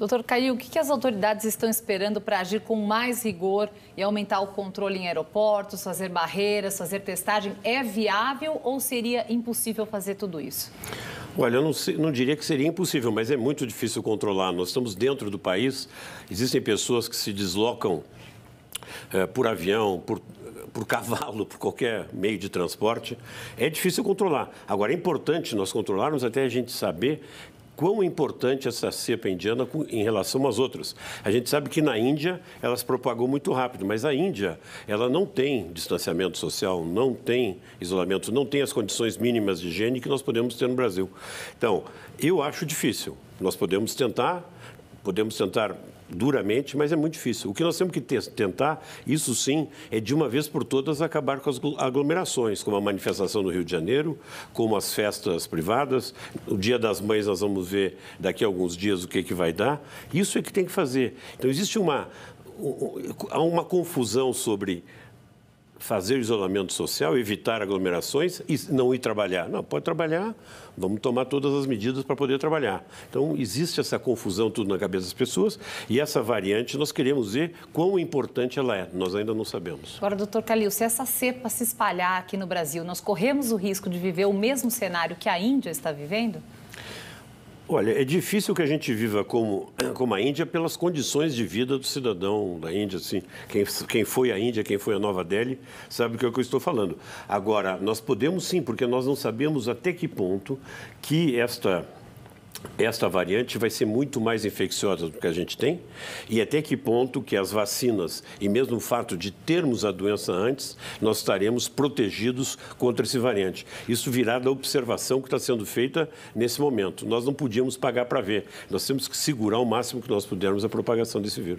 Doutor Caio, o que as autoridades estão esperando para agir com mais rigor e aumentar o controle em aeroportos, fazer barreiras, fazer testagem? É viável ou seria impossível fazer tudo isso? Olha, eu não, não, diria que seria impossível, mas é muito difícil controlar. Nós estamos dentro do país, existem pessoas que se deslocam é, por avião, por, por cavalo, por qualquer meio de transporte. É difícil controlar. Agora, é importante nós controlarmos até a gente saber quão importante essa cepa indiana em relação às outras. A gente sabe que na Índia ela se propagou muito rápido, mas a Índia ela não tem distanciamento social, não tem isolamento, não tem as condições mínimas de higiene que nós podemos ter no Brasil. Então, eu acho difícil. Nós podemos tentar Podemos tentar duramente, mas é muito difícil. O que nós temos que tentar, isso sim, é de uma vez por todas acabar com as aglomerações, como a manifestação no Rio de Janeiro, como as festas privadas. O Dia das Mães nós vamos ver daqui a alguns dias o que, é que vai dar. Isso é que tem que fazer. Então, existe uma, há uma confusão sobre fazer o isolamento social, evitar aglomerações e não ir trabalhar. Não, pode trabalhar, vamos tomar todas as medidas para poder trabalhar. Então, existe essa confusão tudo na cabeça das pessoas e essa variante nós queremos ver quão importante ela é. Nós ainda não sabemos. Agora, doutor Calil, se essa cepa se espalhar aqui no Brasil, nós corremos o risco de viver o mesmo cenário que a Índia está vivendo? Olha, é difícil que a gente viva como, como a Índia pelas condições de vida do cidadão da Índia. Assim, quem, quem foi à Índia, quem foi à Nova Delhi, sabe o que, é que eu estou falando. Agora, nós podemos sim, porque nós não sabemos até que ponto que esta esta variante vai ser muito mais infecciosa do que a gente tem e até que ponto que as vacinas e mesmo o fato de termos a doença antes, nós estaremos protegidos contra esse variante. Isso virá da observação que está sendo feita nesse momento. Nós não podíamos pagar para ver, nós temos que segurar o máximo que nós pudermos a propagação desse vírus.